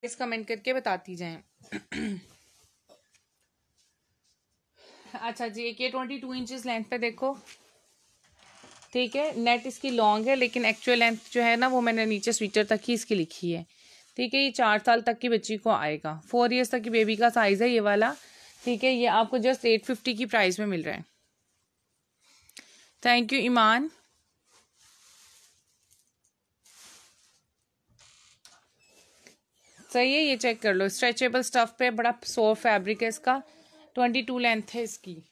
please comment करके बताती जाए अच्छा जी एक ये ट्वेंटी टू इंचज लेंथ पे देखो ठीक है नेट इसकी लॉन्ग है लेकिन एक्चुअल लेंथ जो है ना वो मैंने नीचे स्वीटर तक ही इसकी लिखी है ठीक है ये चार साल तक की बच्ची को आएगा फोर इयर्स तक की बेबी का साइज़ है ये वाला ठीक है ये आपको जस्ट एट फिफ्टी की प्राइस में मिल रहा है थैंक यू ईमान सही है ये चेक कर लो स्ट्रेचेबल स्टफ पे बड़ा सॉफ्ट फैब्रिक है इसका ट्वेंटी टू लेंथ है इसकी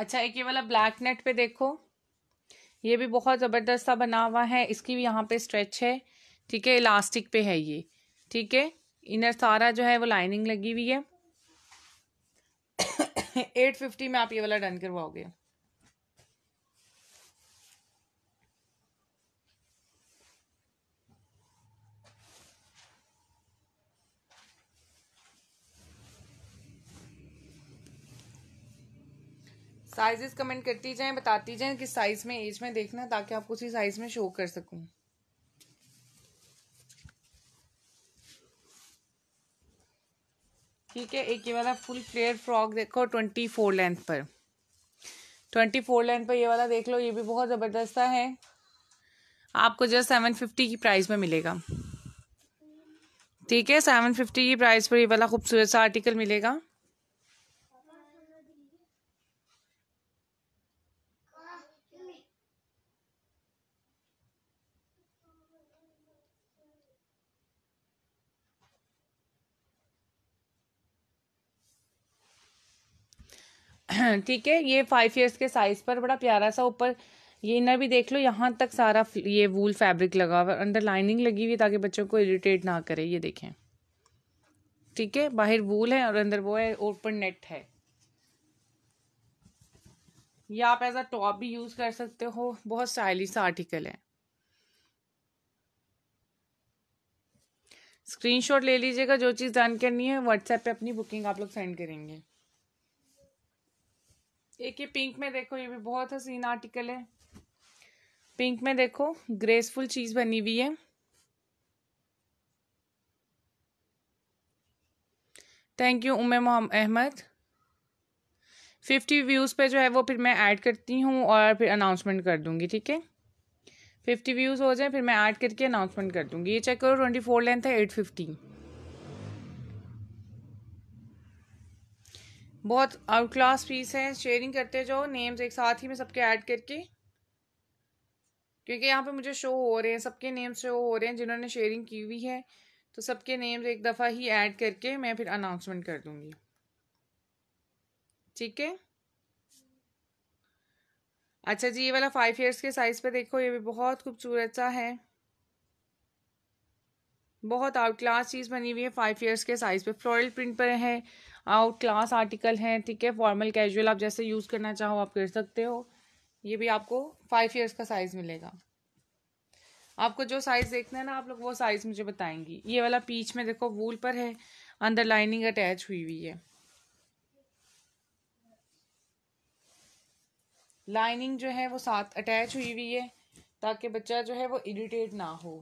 अच्छा एक ये वाला ब्लैक नेट पे देखो ये भी बहुत ज़बरदस्त सा बना हुआ है इसकी भी यहाँ पे स्ट्रेच है ठीक है इलास्टिक पे है ये ठीक है इनर सारा जो है वो लाइनिंग लगी हुई है एट फिफ्टी में आप ये वाला डन करवाओगे साइजेस कमेंट करती जाएं बताती जाएं किस साइज में एज में देखना ताकि आप उसी साइज में शो कर सकूं ठीक है एक ये वाला फुल फ्लेयर फ्रॉक देखो ट्वेंटी फोर लेंथ पर ट्वेंटी फोर लेंथ पर ये वाला देख लो ये भी बहुत ज़बरदस्त है आपको जस्ट सेवन फिफ्टी की प्राइस में मिलेगा ठीक है सेवन फिफ्टी की प्राइस पर ये वाला खूबसूरत सा आर्टिकल मिलेगा ठीक है ये फाइव ईयर्स के साइज़ पर बड़ा प्यारा सा ऊपर ये इनर भी देख लो यहाँ तक सारा ये वूल फैब्रिक लगा हुआ अंडर लाइनिंग लगी हुई ताकि बच्चों को इरिटेट ना करे ये देखें ठीक है बाहर वूल है और अंदर वो है ओपन नेट है या आप एज अ टॉप भी यूज़ कर सकते हो बहुत स्टाइलिश सा आर्टिकल है स्क्रीनशॉट ले लीजिएगा जो चीज़ डन करनी है व्हाट्सएप पे अपनी बुकिंग आप लोग सेंड करेंगे एक ये पिंक में देखो ये भी बहुत हसीन आर्टिकल है पिंक में देखो ग्रेसफुल चीज़ बनी हुई है थैंक यू उमे अहमद फिफ्टी व्यूज़ पे जो है वो फिर मैं ऐड करती हूँ और फिर अनाउंसमेंट कर दूँगी ठीक है फिफ्टी व्यूज़ हो जाए फिर मैं ऐड करके अनाउंसमेंट कर दूँगी ये चेक करो ट्वेंटी फोर लेंथ है एट फिफ्टी बहुत आउट क्लास पीस है शेयरिंग करते जाओ नेम्स एक साथ ही में सबके ऐड करके क्योंकि यहाँ पे मुझे शो हो रहे हैं सबके नेम्स शो हो रहे हैं जिन्होंने शेयरिंग की हुई है तो सबके नेम्स एक दफ़ा ही ऐड करके मैं फिर अनाउंसमेंट कर दूँगी ठीक है अच्छा जी ये वाला फाइव ईयर्स के साइज़ पे देखो ये भी बहुत खूबसूरत सा है बहुत आउट क्लास चीज़ बनी हुई है फाइव ईयर्स के साइज़ पे फ्लोरल प्रिंट पर है आउट क्लास आर्टिकल हैं ठीक है फॉर्मल कैजुअल आप जैसे यूज़ करना चाहो आप कर सकते हो ये भी आपको फाइव ईयर्स का साइज़ मिलेगा आपको जो साइज़ देखना है ना आप लोग वो साइज़ मुझे बताएंगी ये वाला पीच में देखो वूल पर है अंदर लाइनिंग अटैच हुई हुई है लाइनिंग जो है वो साथ अटैच हुई हुई है ताकि बच्चा जो है वो इरिटेट ना हो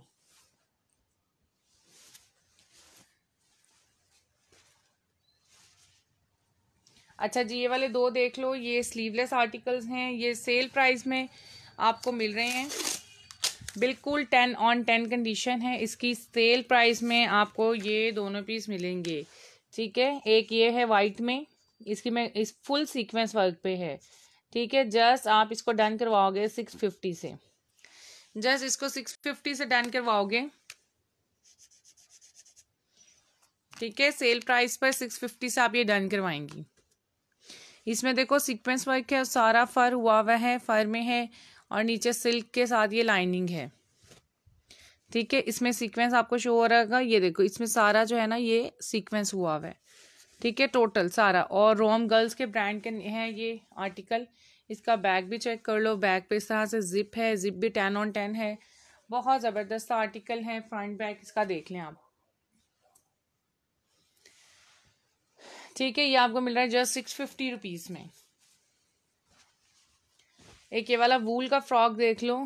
अच्छा जी ये वाले दो देख लो ये स्लीवलेस आर्टिकल्स हैं ये सेल प्राइस में आपको मिल रहे हैं बिल्कुल टेन ऑन टेन कंडीशन है इसकी सेल प्राइस में आपको ये दोनों पीस मिलेंगे ठीक है एक ये है वाइट में इसकी में इस फुल सीक्वेंस वर्क पे है ठीक है जस्ट आप इसको डन करवाओगे सिक्स फिफ्टी से जस्ट इसको सिक्स फिफ्टी से डन करवाओगे ठीक है सेल प्राइस पर सिक्स फिफ्टी से आप ये डन करवाएंगी इसमें देखो सीक्वेंस वर्क है सारा फर हुआ हुआ है फर में है और नीचे सिल्क के साथ ये लाइनिंग है ठीक है इसमें सीक्वेंस आपको शो हो रहेगा ये देखो इसमें सारा जो है ना ये सीक्वेंस हुआ हुआ है ठीक है टोटल सारा और रोम गर्ल्स के ब्रांड के हैं ये आर्टिकल इसका बैग भी चेक कर लो बैग पे इस तरह से जिप है जिप भी टेन ऑन टेन है बहुत ज़बरदस्त आर्टिकल है फ्रंट बैग इसका देख लें आप ठीक है ये आपको मिल रहा है जस्ट सिक्स फिफ्टी रुपीज़ में एक ये वाला वूल का फ्रॉक देख लो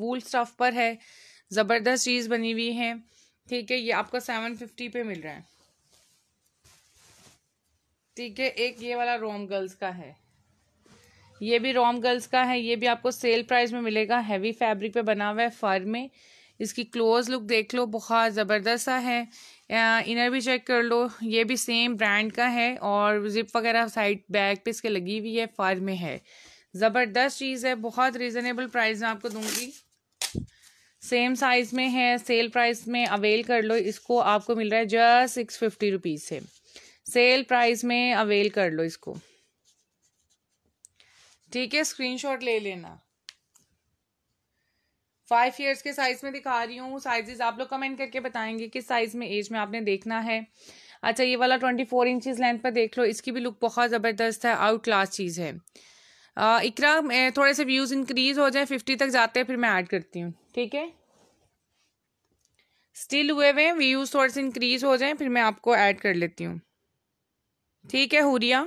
वूल स्टफ पर है ज़बरदस्त चीज़ बनी हुई है ठीक है ये आपको सेवन फिफ्टी पे मिल रहा है ठीक है एक ये वाला रोम गर्ल्स का है ये भी रोम गर्ल्स का है ये भी आपको सेल प्राइस में मिलेगा हैवी फैब्रिक पे बना हुआ है फर में इसकी क्लोज लुक देख लो बहुत ज़बरदस्त सा है इनर भी चेक कर लो ये भी सेम ब्रांड का है और जिप वगैरह साइड बैग पे इसके लगी हुई है फर में है ज़बरदस्त चीज़ है बहुत रिजनेबल प्राइस में आपको दूंगी सेम साइज़ में है सेल प्राइस में अवेल कर लो इसको आपको मिल रहा है जस्ट सिक्स फिफ्टी रुपीज़ से सेल प्राइस में अवेल कर लो इसको ठीक है स्क्रीनशॉट ले लेना फाइव ईयर्स के साइज में दिखा रही हूँ साइजेस आप लोग कमेंट करके बताएंगे किस साइज में एज में आपने देखना है अच्छा ये वाला ट्वेंटी फोर इंचज लेंथ पर देख लो इसकी भी लुक बहुत ज़बरदस्त है आउट क्लास चीज़ है इकरा थोड़े से व्यूज़ इंक्रीज हो जाए फिफ्टी तक जाते हैं फिर मैं ऐड करती हूँ ठीक है स्टिल हुए हुए व्यूज़ थोड़े से इंक्रीज हो जाए फिर मैं आपको ऐड कर लेती हूँ ठीक है हुरिया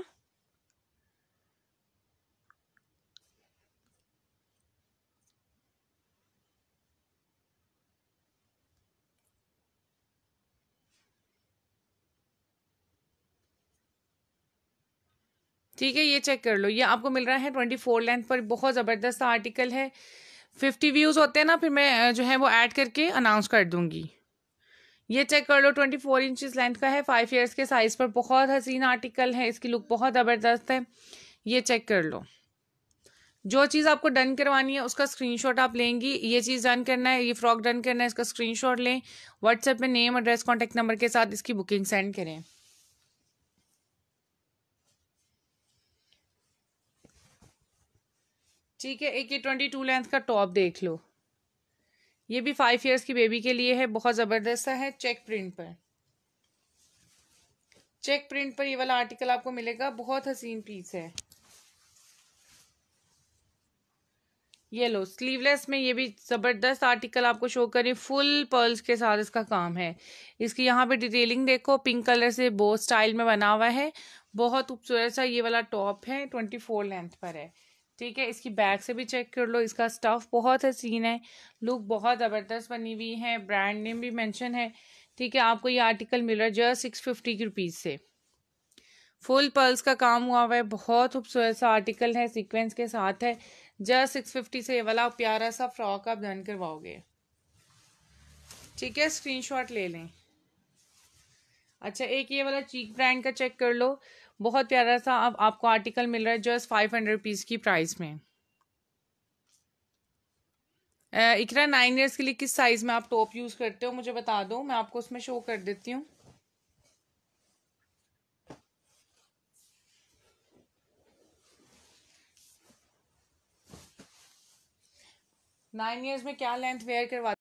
ठीक है ये चेक कर लो ये आपको मिल रहा है ट्वेंटी फोर लेंथ पर बहुत ज़बरदस्त आर्टिकल है फिफ्टी व्यूज़ होते हैं ना फिर मैं जो है वो ऐड करके अनाउंस कर दूंगी ये चेक कर लो ट्वेंटी फोर इंचज़ लेंथ का है फाइव ईयर्स के साइज़ पर बहुत हसीन आर्टिकल है इसकी लुक बहुत ज़बरदस्त है ये चेक कर लो जो चीज़ आपको डन करवानी है उसका स्क्रीनशॉट आप लेंगी ये चीज़ डन करना है ये फ्रॉक डन करना है इसका स्क्रीनशॉट लें व्हाट्सएप में नेम एड्रेस कॉन्टैक्ट नंबर के साथ इसकी बुकिंग सेंड करें ठीक है एक ये ट्वेंटी टू लेंथ का टॉप देख लो ये भी फाइव इयर्स की बेबी के लिए है बहुत ज़बरदस्त सा है चेक प्रिंट पर चेक प्रिंट पर ये वाला आर्टिकल आपको मिलेगा बहुत हसीन पीस है ये लो स्लीवलेस में ये भी ज़बरदस्त आर्टिकल आपको शो करें फुल पर्ल्स के साथ इसका काम है इसकी यहाँ पे डिटेलिंग देखो पिंक कलर से बो स्टाइल में बना हुआ है बहुत खूबसूरत सा ये वाला टॉप है ट्वेंटी फोर लेंथ पर है ठीक है इसकी बैग से भी चेक कर लो इसका स्टफ़ बहुत हसीन है लुक बहुत ज़बरदस्त बनी हुई है ब्रांड नेम भी मेंशन है ठीक है आपको ये आर्टिकल मिल रहा है जस्ट सिक्स फिफ्टी की रुपीज़ से फुल पर्ल्स का काम हुआ हुआ है बहुत खूबसूरत सा आर्टिकल है सीक्वेंस के साथ है जस्ट सिक्स फिफ्टी से ये वाला प्यारा सा फ्रॉक आप डन करवाओगे ठीक है शॉट ले लें अच्छा एक ये वाला चीक ब्रांड का चेक कर लो बहुत प्यारा सा अब आपको आर्टिकल मिल रहा है जस्ट फाइव हंड्रेड रुपीज़ की प्राइस में इकरा नाइन ईयर्स के लिए किस साइज़ में आप टॉप यूज़ करते हो मुझे बता दो मैं आपको उसमें शो कर देती हूँ नाइन ईयर्स में क्या लेंथ वेयर करवा